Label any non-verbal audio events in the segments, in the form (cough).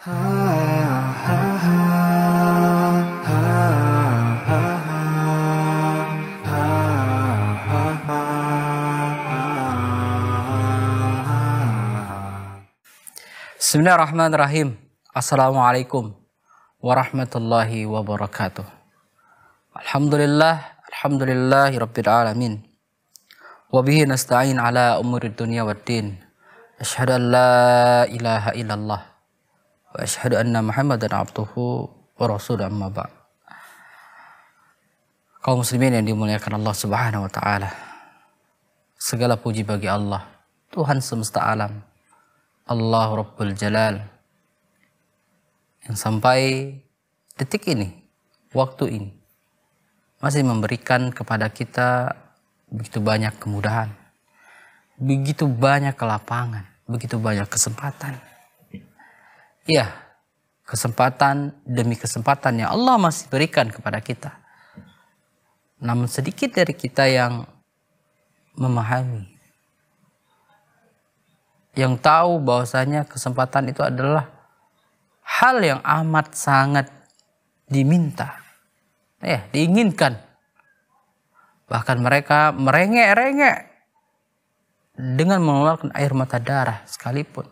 بسم الله الرحمن الرحيم السلام عليكم ورحمة الله وبركاته الحمد لله الحمد لله رب العالمين وبه نستعين على أمور الدنيا والدين أشهد أن لا إله إلا الله wa asyhadu anna Muhammadan abduhu wa rasuluhu amma ba'd. Kaum muslimin yang dimuliakan Allah Subhanahu wa taala. Segala puji bagi Allah, Tuhan semesta alam. Allah Rabbul Jalal. Yang sampai detik ini, waktu ini masih memberikan kepada kita begitu banyak kemudahan, begitu banyak kelapangan, begitu banyak kesempatan Iya, kesempatan demi kesempatan yang Allah masih berikan kepada kita. Namun sedikit dari kita yang memahami. Yang tahu bahwasanya kesempatan itu adalah hal yang amat sangat diminta. Ya, diinginkan. Bahkan mereka merengek-rengek dengan mengeluarkan air mata darah sekalipun.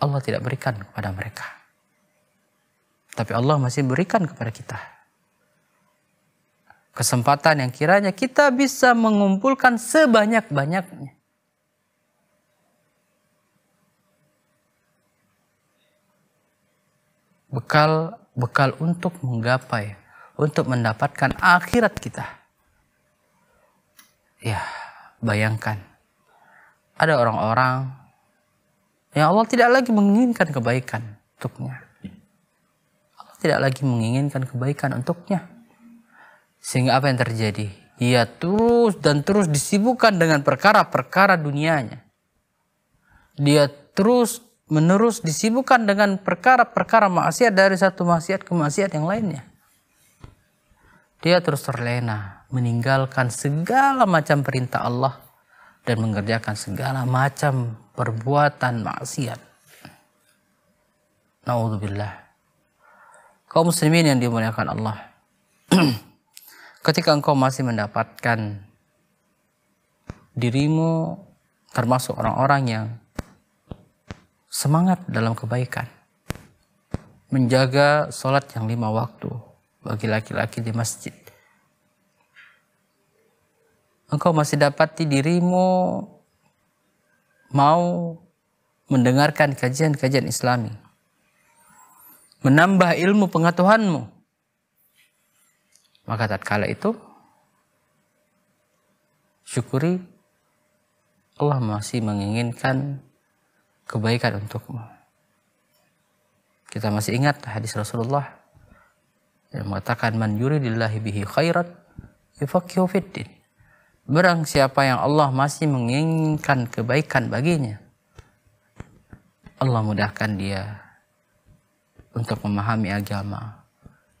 Allah tidak berikan kepada mereka. Tapi Allah masih berikan kepada kita. Kesempatan yang kiranya kita bisa mengumpulkan sebanyak-banyaknya. Bekal bekal untuk menggapai, untuk mendapatkan akhirat kita. Ya, bayangkan. Ada orang-orang Ya Allah tidak lagi menginginkan kebaikan untuknya. Allah tidak lagi menginginkan kebaikan untuknya. Sehingga apa yang terjadi? Ia terus dan terus disibukkan dengan perkara-perkara dunianya. Dia terus menerus disibukkan dengan perkara-perkara maksiat dari satu maksiat ke maksiat yang lainnya. Dia terus terlena meninggalkan segala macam perintah Allah dan mengerjakan segala macam perbuatan maksiat. Nauzubillah. Kaum muslimin yang dimuliakan Allah. (clears throat) Ketika engkau masih mendapatkan dirimu termasuk orang-orang yang semangat dalam kebaikan. Menjaga sholat yang lima waktu bagi laki-laki di masjid engkau masih dapati dirimu mau mendengarkan kajian-kajian islami. Menambah ilmu pengetahuanmu. Maka tatkala itu syukuri Allah masih menginginkan kebaikan untukmu. Kita masih ingat hadis Rasulullah yang mengatakan man yuridillahi bihi khairat yufaqihu fiddin. Berang siapa yang Allah masih menginginkan kebaikan baginya. Allah mudahkan dia untuk memahami agama.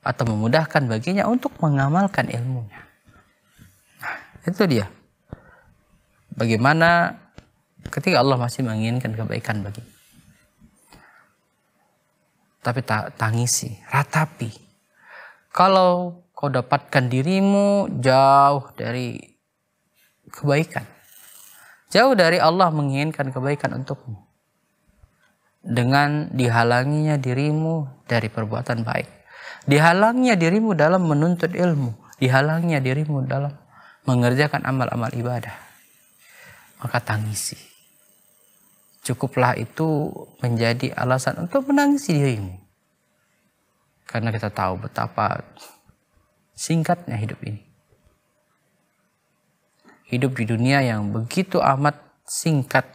Atau memudahkan baginya untuk mengamalkan ilmunya. Nah, itu dia. Bagaimana ketika Allah masih menginginkan kebaikan bagi, Tapi tangisi, ratapi. Kalau kau dapatkan dirimu jauh dari kebaikan. Jauh dari Allah menginginkan kebaikan untukmu. Dengan dihalanginya dirimu dari perbuatan baik. Dihalangnya dirimu dalam menuntut ilmu. Dihalangnya dirimu dalam mengerjakan amal-amal ibadah. Maka tangisi. Cukuplah itu menjadi alasan untuk menangisi dirimu. Karena kita tahu betapa singkatnya hidup ini hidup di dunia yang begitu amat singkat.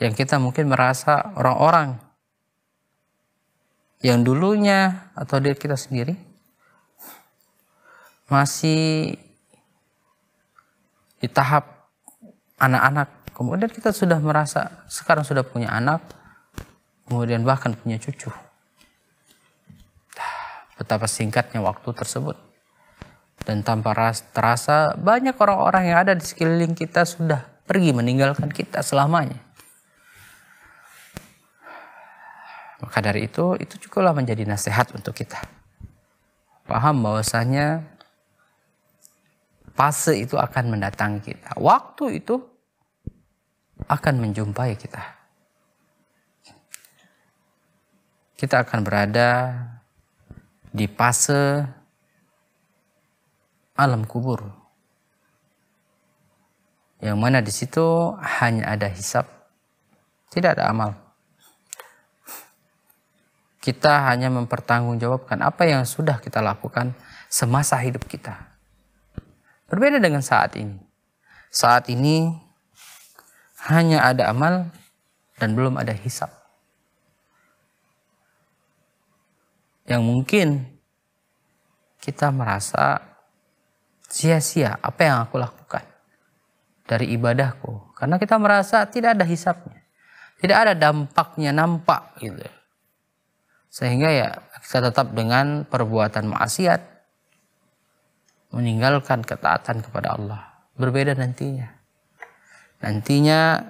Yang kita mungkin merasa orang-orang yang dulunya atau diri kita sendiri masih di tahap anak-anak. Kemudian kita sudah merasa sekarang sudah punya anak, kemudian bahkan punya cucu. Nah, betapa singkatnya waktu tersebut. Dan tanpa terasa banyak orang-orang yang ada di sekeliling kita sudah pergi meninggalkan kita selamanya. Maka dari itu, itu cukuplah menjadi nasihat untuk kita. Paham bahwasanya fase itu akan mendatangi kita. Waktu itu akan menjumpai kita. Kita akan berada di fase alam kubur. Yang mana di situ hanya ada hisap, tidak ada amal. Kita hanya mempertanggungjawabkan apa yang sudah kita lakukan semasa hidup kita. Berbeda dengan saat ini. Saat ini hanya ada amal dan belum ada hisap. Yang mungkin kita merasa sia-sia apa yang aku lakukan dari ibadahku karena kita merasa tidak ada hisapnya tidak ada dampaknya nampak gitu sehingga ya kita tetap dengan perbuatan maksiat meninggalkan ketaatan kepada Allah berbeda nantinya nantinya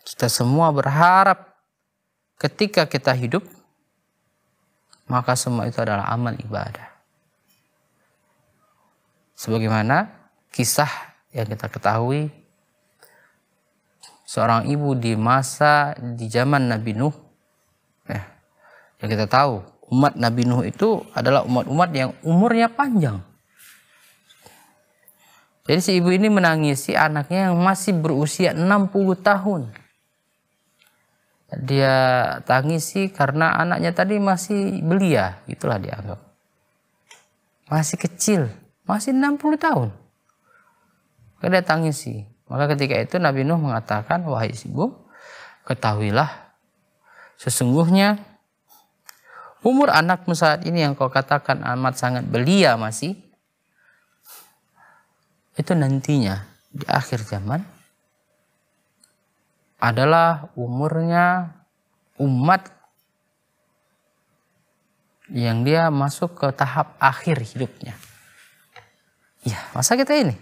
kita semua berharap ketika kita hidup maka semua itu adalah amal ibadah Sebagaimana kisah yang kita ketahui seorang ibu di masa di zaman Nabi Nuh ya, yang kita tahu umat Nabi Nuh itu adalah umat-umat yang umurnya panjang. Jadi si ibu ini menangisi anaknya yang masih berusia 60 tahun. Dia tangisi karena anaknya tadi masih belia, itulah dianggap. Masih kecil. Masih 60 tahun. Kedatangi si. Maka ketika itu Nabi Nuh mengatakan, wahai ibu, ketahuilah sesungguhnya umur anakmu saat ini yang kau katakan amat sangat belia masih itu nantinya di akhir zaman adalah umurnya umat yang dia masuk ke tahap akhir hidupnya. Ya, masa kita ini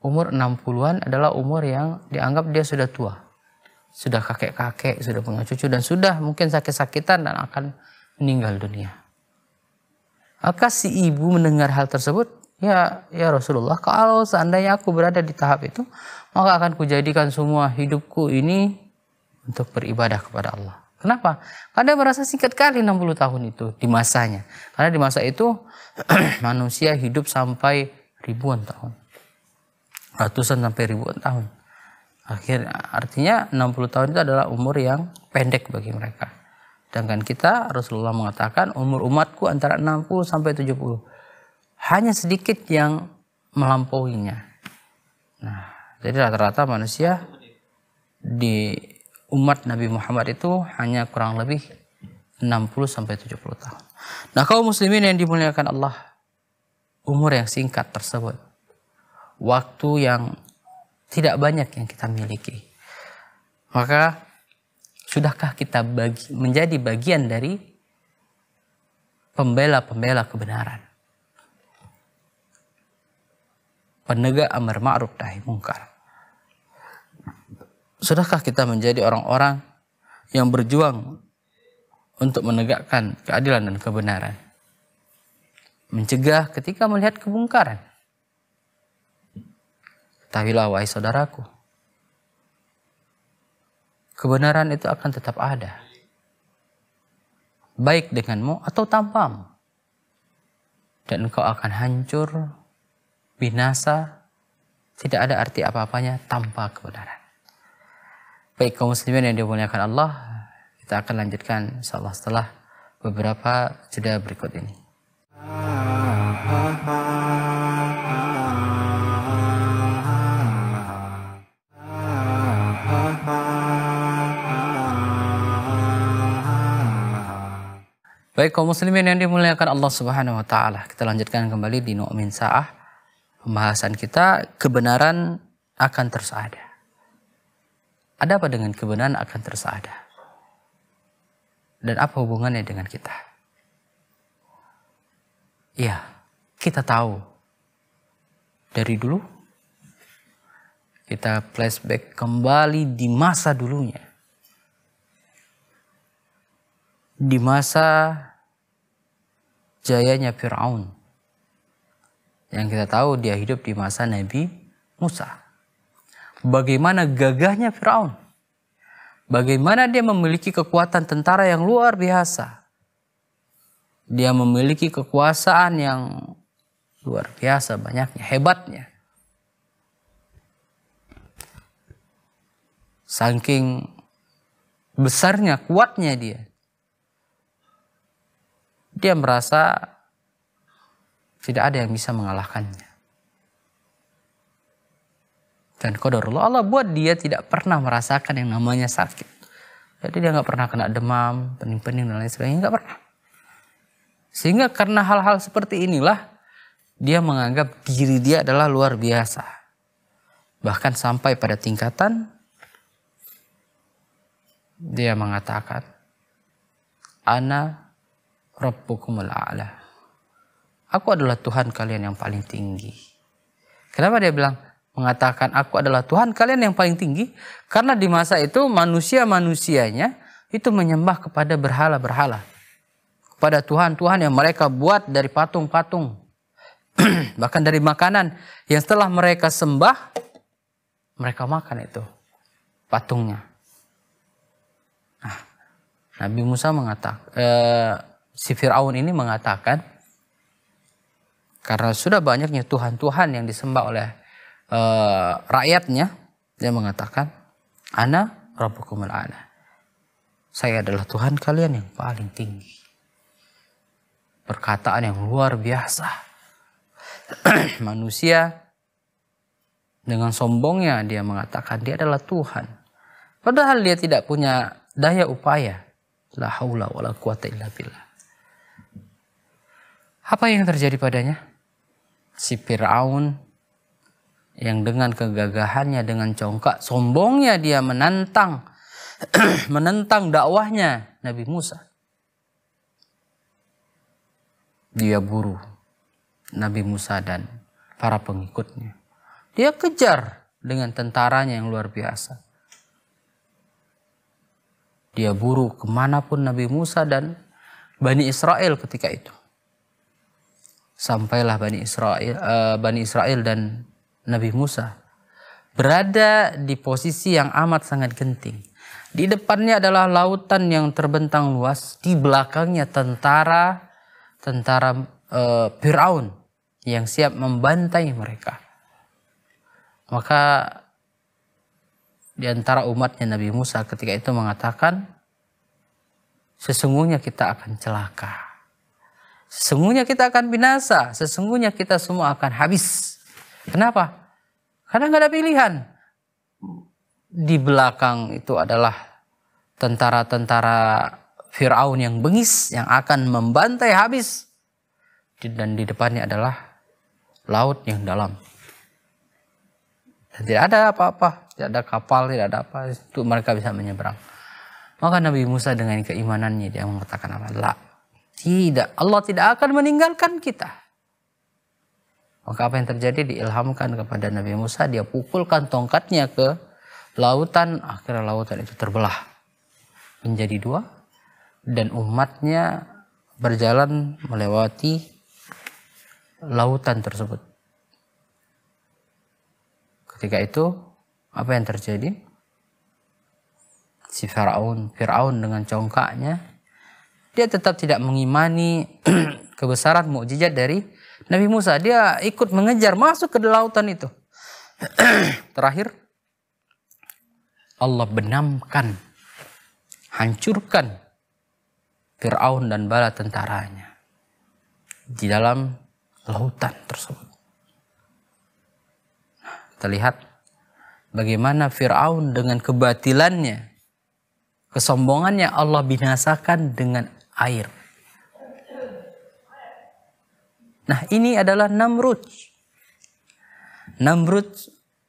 umur 60-an adalah umur yang dianggap dia sudah tua. Sudah kakek-kakek, sudah punya cucu dan sudah mungkin sakit-sakitan dan akan meninggal dunia. Maka si ibu mendengar hal tersebut, ya ya Rasulullah, kalau seandainya aku berada di tahap itu, maka akan kujadikan semua hidupku ini untuk beribadah kepada Allah. Kenapa? Karena merasa singkat kali 60 tahun itu di masanya. Karena di masa itu (clears throat) manusia hidup sampai ribuan tahun ratusan sampai ribuan tahun akhir artinya 60 tahun itu adalah umur yang pendek bagi mereka sedangkan kita Rasulullah mengatakan umur umatku antara 60 sampai 70 hanya sedikit yang melampauinya nah jadi rata-rata manusia di umat Nabi Muhammad itu hanya kurang lebih 60 sampai 70 tahun. Nah, kaum muslimin yang dimuliakan Allah umur yang singkat tersebut. Waktu yang tidak banyak yang kita miliki. Maka sudahkah kita bagi, menjadi bagian dari pembela-pembela kebenaran? Penegak amar ma'ruf nahi mungkar. Sudahkah kita menjadi orang-orang yang berjuang untuk menegakkan keadilan dan kebenaran? mencegah ketika melihat kemungkaran. Ketahuilah wahai saudaraku, kebenaran itu akan tetap ada. Baik denganmu atau tanpamu. Dan engkau akan hancur, binasa, tidak ada arti apa-apanya tanpa kebenaran. Baik kaum muslimin yang dimuliakan Allah, kita akan lanjutkan insyaallah setelah beberapa jeda berikut ini. Baik kaum muslimin yang dimuliakan Allah Subhanahu wa taala. Kita lanjutkan kembali di Nu'min Sa'ah. Pembahasan kita kebenaran akan terus ada. Ada apa dengan kebenaran akan terus ada? Dan apa hubungannya dengan kita? Ya, kita tahu. Dari dulu kita flashback kembali di masa dulunya di masa jayanya Fir'aun. Yang kita tahu dia hidup di masa Nabi Musa. Bagaimana gagahnya Fir'aun. Bagaimana dia memiliki kekuatan tentara yang luar biasa. Dia memiliki kekuasaan yang luar biasa banyaknya, hebatnya. Saking besarnya, kuatnya dia dia merasa tidak ada yang bisa mengalahkannya. Dan kodarullah Allah buat dia tidak pernah merasakan yang namanya sakit. Jadi dia nggak pernah kena demam, pening-pening dan lain sebagainya nggak pernah. Sehingga karena hal-hal seperti inilah dia menganggap diri dia adalah luar biasa. Bahkan sampai pada tingkatan dia mengatakan, Ana Rabbukumul A'la. Aku adalah Tuhan kalian yang paling tinggi. Kenapa dia bilang mengatakan aku adalah Tuhan kalian yang paling tinggi? Karena di masa itu manusia-manusianya itu menyembah kepada berhala-berhala. Kepada Tuhan-Tuhan yang mereka buat dari patung-patung. (clears throat) Bahkan dari makanan yang setelah mereka sembah, mereka makan itu patungnya. Nah, Nabi Musa mengatakan, eh, si Fir'aun ini mengatakan, karena sudah banyaknya Tuhan-Tuhan yang disembah oleh e, rakyatnya, dia mengatakan, Ana Rabbukumul Ana. Saya adalah Tuhan kalian yang paling tinggi. Perkataan yang luar biasa. (clears throat) Manusia dengan sombongnya dia mengatakan dia adalah Tuhan. Padahal dia tidak punya daya upaya. La haula wala quwata illa billah. Apa yang terjadi padanya? Si Fir'aun yang dengan kegagahannya, dengan congkak, sombongnya dia menantang (clears throat) menentang dakwahnya Nabi Musa. Dia buru Nabi Musa dan para pengikutnya. Dia kejar dengan tentaranya yang luar biasa. Dia buru kemanapun Nabi Musa dan Bani Israel ketika itu sampailah Bani Israel, uh, Bani Israel dan Nabi Musa berada di posisi yang amat sangat genting. Di depannya adalah lautan yang terbentang luas, di belakangnya tentara tentara uh, Firaun yang siap membantai mereka. Maka di antara umatnya Nabi Musa ketika itu mengatakan, sesungguhnya kita akan celaka. Sesungguhnya kita akan binasa. Sesungguhnya kita semua akan habis. Kenapa? Karena nggak ada pilihan. Di belakang itu adalah tentara-tentara Fir'aun yang bengis yang akan membantai habis. Dan di depannya adalah laut yang dalam. Dan tidak ada apa-apa, tidak ada kapal, tidak ada apa itu mereka bisa menyeberang. Maka Nabi Musa dengan keimanannya dia mengatakan apa? La tidak, Allah tidak akan meninggalkan kita. Maka apa yang terjadi diilhamkan kepada Nabi Musa, dia pukulkan tongkatnya ke lautan, akhirnya lautan itu terbelah menjadi dua dan umatnya berjalan melewati lautan tersebut. Ketika itu apa yang terjadi? Si Firaun, Firaun dengan congkaknya dia tetap tidak mengimani (clears throat) kebesaran mukjizat dari Nabi Musa. Dia ikut mengejar masuk ke lautan itu. (clears throat) Terakhir, Allah benamkan, hancurkan Fir'aun dan bala tentaranya di dalam lautan tersebut. Nah, terlihat bagaimana Fir'aun dengan kebatilannya, kesombongannya Allah binasakan dengan air. Nah, ini adalah Namrud. Namrud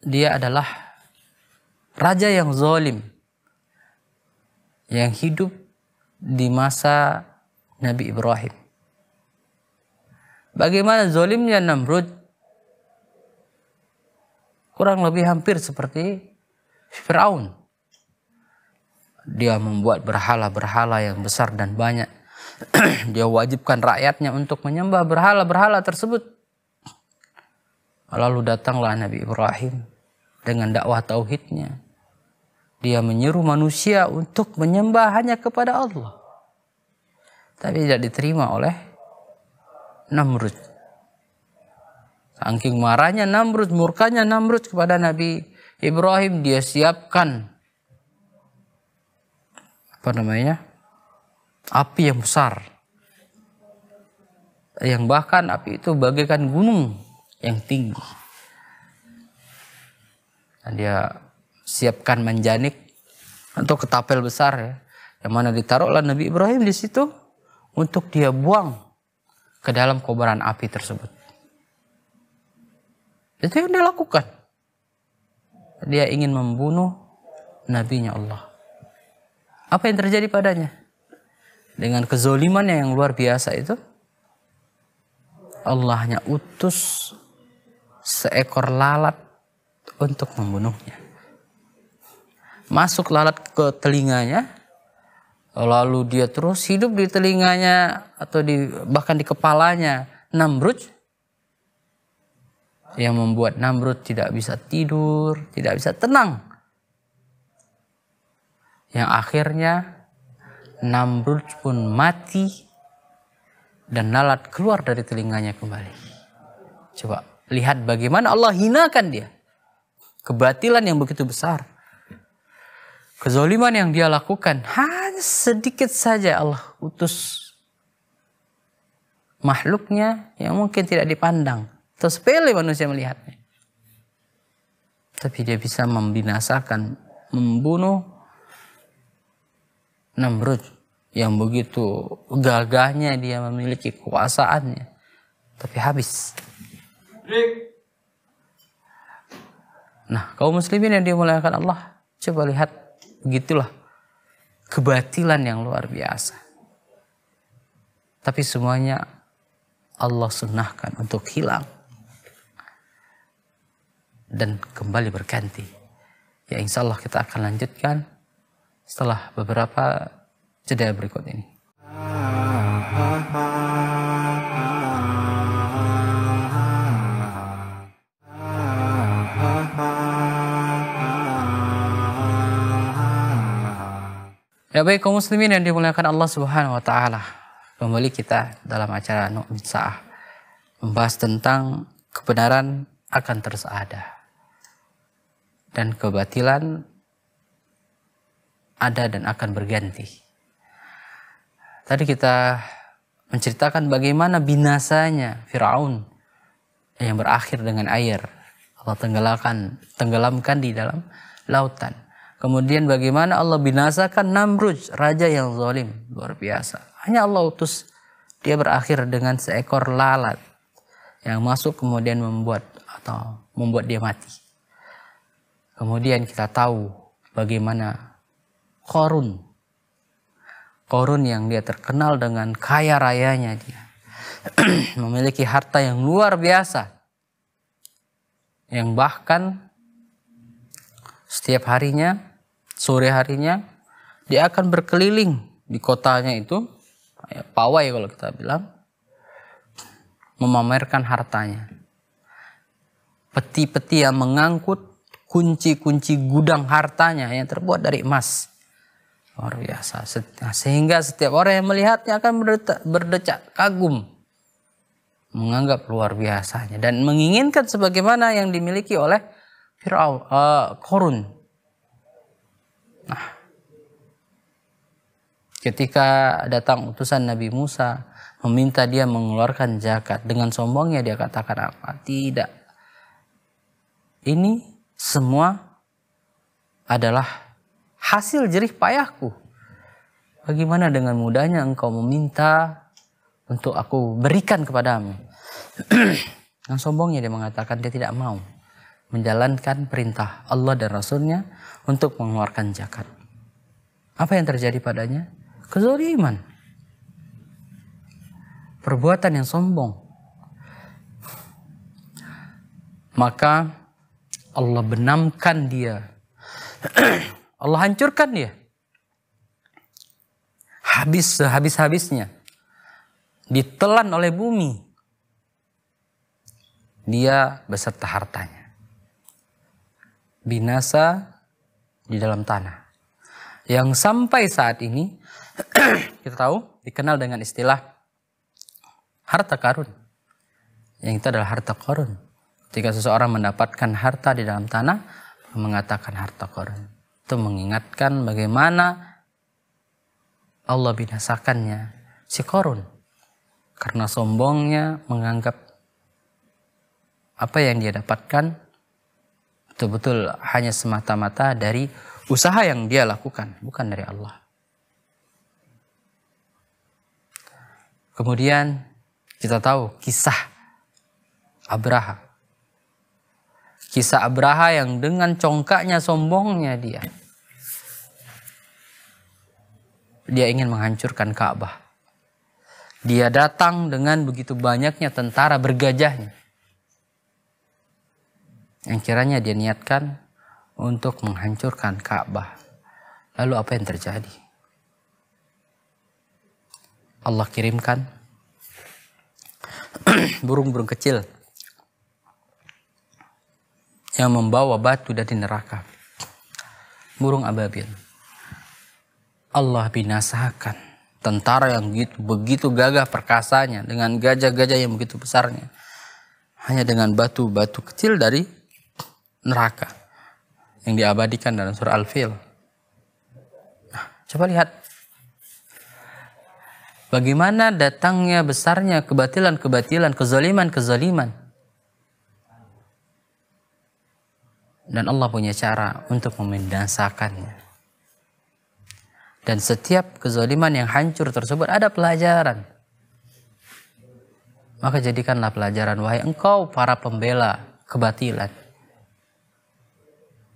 dia adalah raja yang zalim yang hidup di masa Nabi Ibrahim. Bagaimana zalimnya Namrud? Kurang lebih hampir seperti Firaun. Dia membuat berhala-berhala yang besar dan banyak. (clears throat) dia wajibkan rakyatnya untuk menyembah berhala-berhala tersebut. Lalu datanglah Nabi Ibrahim dengan dakwah tauhidnya. Dia menyeru manusia untuk menyembah hanya kepada Allah. Tapi tidak diterima oleh Namrud. Saking marahnya Namrud, murkanya Namrud kepada Nabi Ibrahim, dia siapkan apa namanya api yang besar yang bahkan api itu bagaikan gunung yang tinggi. Dan dia siapkan menjanik untuk ketapel besar ya, yang mana ditaruhlah Nabi Ibrahim di situ untuk dia buang ke dalam kobaran api tersebut. Itu yang dia lakukan. Dia ingin membunuh nabinya Allah. Apa yang terjadi padanya? Dengan kezolimannya yang luar biasa itu, Allahnya utus seekor lalat untuk membunuhnya. Masuk lalat ke telinganya, lalu dia terus hidup di telinganya atau di bahkan di kepalanya Namrud yang membuat Namrud tidak bisa tidur, tidak bisa tenang yang akhirnya Namrud pun mati dan lalat keluar dari telinganya kembali. Coba lihat bagaimana Allah hinakan dia. Kebatilan yang begitu besar. Kezoliman yang dia lakukan. Hanya sedikit saja Allah utus makhluknya yang mungkin tidak dipandang. Atau sepele manusia melihatnya. Tapi dia bisa membinasakan, membunuh Namrud yang begitu gagahnya dia memiliki kekuasaannya. Tapi habis. Nah, kaum muslimin yang dimuliakan Allah, coba lihat begitulah kebatilan yang luar biasa. Tapi semuanya Allah sunnahkan untuk hilang dan kembali berganti. Ya insya Allah kita akan lanjutkan setelah beberapa jeda berikut ini. Ya baik kaum muslimin yang dimuliakan Allah Subhanahu wa taala. Kembali kita dalam acara Nu'min Sa'ah membahas tentang kebenaran akan terus ada dan kebatilan ada dan akan berganti. Tadi kita menceritakan bagaimana binasanya Firaun yang berakhir dengan air. Allah tenggelamkan tenggelamkan di dalam lautan. Kemudian bagaimana Allah binasakan Namrud raja yang zalim, luar biasa. Hanya Allah utus dia berakhir dengan seekor lalat yang masuk kemudian membuat atau membuat dia mati. Kemudian kita tahu bagaimana Korun. Korun yang dia terkenal dengan kaya rayanya dia. (clears throat) Memiliki harta yang luar biasa. Yang bahkan setiap harinya, sore harinya, dia akan berkeliling di kotanya itu. Ya, pawai kalau kita bilang. Memamerkan hartanya. Peti-peti yang mengangkut kunci-kunci gudang hartanya yang terbuat dari emas. Luar biasa. Nah, sehingga setiap orang yang melihatnya akan berdecak kagum. Menganggap luar biasanya. Dan menginginkan sebagaimana yang dimiliki oleh Fir'aun, uh, Korun. Nah, ketika datang utusan Nabi Musa meminta dia mengeluarkan zakat dengan sombongnya dia katakan apa? Tidak. Ini semua adalah hasil jerih payahku. Bagaimana dengan mudahnya engkau meminta untuk aku berikan kepadamu. (clears throat) Yang sombongnya dia mengatakan dia tidak mau menjalankan perintah Allah dan Rasulnya untuk mengeluarkan zakat. Apa yang terjadi padanya? Kezaliman. Perbuatan yang sombong. Maka Allah benamkan dia (clears throat) Allah hancurkan dia. Habis sehabis-habisnya. Ditelan oleh bumi. Dia beserta hartanya. Binasa di dalam tanah. Yang sampai saat ini (clears throat) kita tahu dikenal dengan istilah harta karun. Yang itu adalah harta karun. Ketika seseorang mendapatkan harta di dalam tanah, mengatakan harta karun itu mengingatkan bagaimana Allah binasakannya si Korun karena sombongnya menganggap apa yang dia dapatkan betul-betul hanya semata-mata dari usaha yang dia lakukan bukan dari Allah kemudian kita tahu kisah Abraham. Kisah Abraha yang dengan congkaknya sombongnya dia. Dia ingin menghancurkan Ka'bah. Dia datang dengan begitu banyaknya tentara bergajahnya. Yang kiranya dia niatkan untuk menghancurkan Ka'bah. Lalu apa yang terjadi? Allah kirimkan (clears throat) burung-burung kecil yang membawa batu dari neraka. Burung ababil. Allah binasakan tentara yang begitu, begitu gagah perkasanya dengan gajah-gajah yang begitu besarnya. Hanya dengan batu-batu kecil dari neraka yang diabadikan dalam surah Al-Fil. Nah, coba lihat Bagaimana datangnya besarnya kebatilan-kebatilan, kezaliman-kezaliman. dan Allah punya cara untuk membinasakannya. Dan setiap kezaliman yang hancur tersebut ada pelajaran. Maka jadikanlah pelajaran wahai engkau para pembela kebatilan.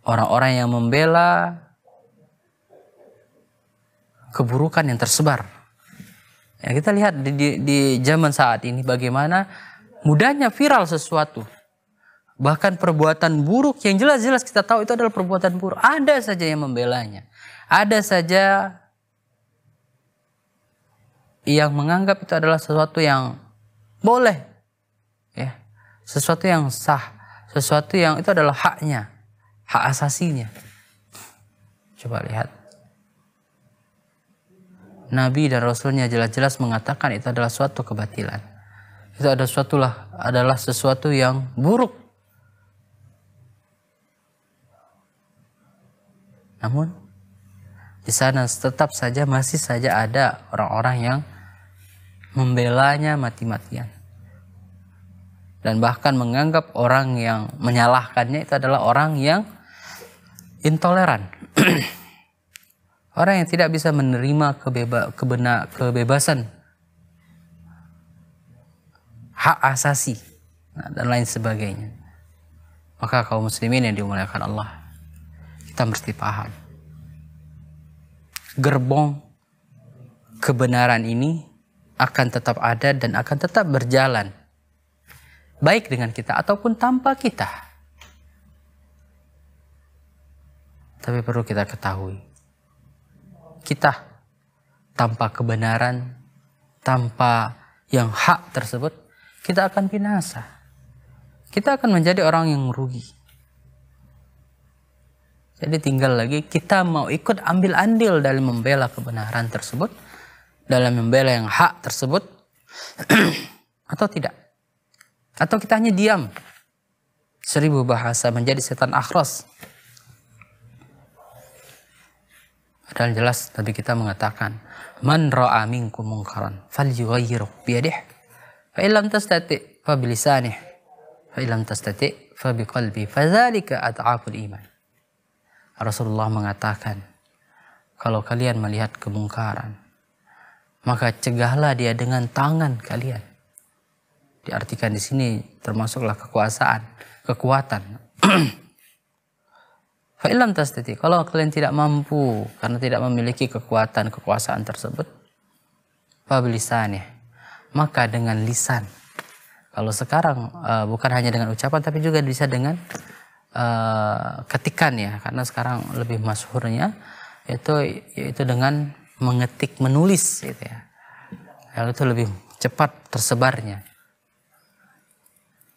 Orang-orang yang membela keburukan yang tersebar. Ya, kita lihat di, di, di zaman saat ini bagaimana mudahnya viral sesuatu Bahkan perbuatan buruk yang jelas-jelas kita tahu itu adalah perbuatan buruk. Ada saja yang membelanya. Ada saja yang menganggap itu adalah sesuatu yang boleh. ya Sesuatu yang sah. Sesuatu yang itu adalah haknya. Hak asasinya. Coba lihat. Nabi dan Rasulnya jelas-jelas mengatakan itu adalah suatu kebatilan. Itu suatulah adalah sesuatu yang buruk Namun di sana tetap saja masih saja ada orang-orang yang membelanya mati-matian. Dan bahkan menganggap orang yang menyalahkannya itu adalah orang yang intoleran. (clears throat) orang yang tidak bisa menerima kebeba, kebena, kebebasan, hak asasi, nah, dan lain sebagainya. Maka kaum muslimin yang dimuliakan Allah kita mesti paham. Gerbong kebenaran ini akan tetap ada dan akan tetap berjalan. Baik dengan kita ataupun tanpa kita. Tapi perlu kita ketahui. Kita tanpa kebenaran, tanpa yang hak tersebut, kita akan binasa. Kita akan menjadi orang yang rugi. Jadi tinggal lagi kita mau ikut ambil andil dalam membela kebenaran tersebut, dalam membela yang hak tersebut, (clears throat) atau tidak. Atau kita hanya diam. Seribu bahasa menjadi setan akhras. Padahal jelas tapi kita mengatakan, Man ra'a minkum mungkaran fal yugayiruk biadih, Fa ilam tastati fa bilisanih. Fa ilam tastati fa biqalbi. fa zalika ad'aful iman. Rasulullah mengatakan, kalau kalian melihat kemungkaran, maka cegahlah dia dengan tangan kalian. Diartikan di sini termasuklah kekuasaan, kekuatan. (clears throat) Fa'ilam tastati. Kalau kalian tidak mampu karena tidak memiliki kekuatan, kekuasaan tersebut, ya. Maka dengan lisan. Kalau sekarang eh, bukan hanya dengan ucapan tapi juga bisa dengan Eh, ketikan ya karena sekarang lebih masyhurnya itu yaitu dengan mengetik menulis gitu ya. Lalu itu lebih cepat tersebarnya.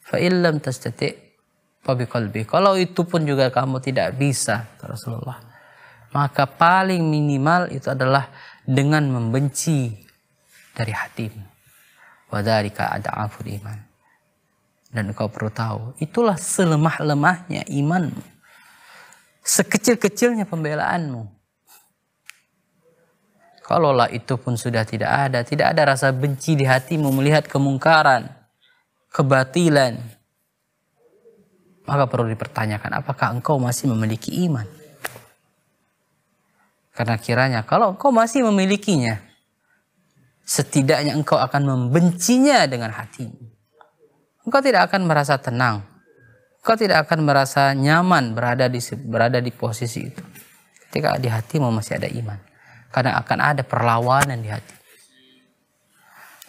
Fa tasdetik pabikolbi Kalau itu pun juga kamu tidak bisa, Rasulullah. Maka paling minimal itu adalah dengan membenci dari hatimu. Wadarika ada afur iman. Dan engkau perlu tahu, itulah selemah-lemahnya imanmu. Sekecil-kecilnya pembelaanmu. Kalaulah itu pun sudah tidak ada, tidak ada rasa benci di hatimu melihat kemungkaran, kebatilan. Maka perlu dipertanyakan, apakah engkau masih memiliki iman? Karena kiranya kalau engkau masih memilikinya, setidaknya engkau akan membencinya dengan hatimu engkau tidak akan merasa tenang. Engkau tidak akan merasa nyaman berada di berada di posisi itu. Ketika di hatimu masih ada iman. Karena akan ada perlawanan di hati.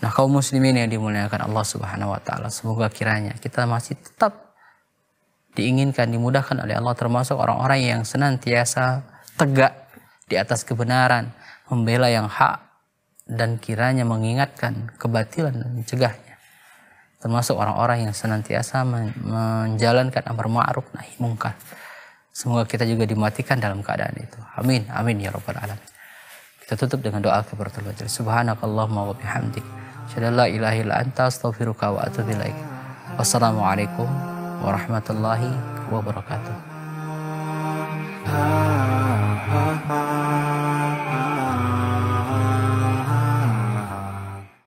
Nah kaum muslimin yang dimuliakan Allah subhanahu wa ta'ala. Semoga kiranya kita masih tetap diinginkan, dimudahkan oleh Allah. Termasuk orang-orang yang senantiasa tegak di atas kebenaran. Membela yang hak dan kiranya mengingatkan kebatilan dan mencegahnya termasuk orang-orang yang senantiasa menjalankan amar ma'ruf nahi mungkar. Semoga kita juga dimatikan dalam keadaan itu. Amin. Amin ya rabbal alamin. Kita tutup dengan doa kepada Allah. Subhanakallahumma wa bihamdik. Shallallahu la ilaha illa anta astaghfiruka wa atubu ilaik. Wassalamualaikum warahmatullahi wabarakatuh.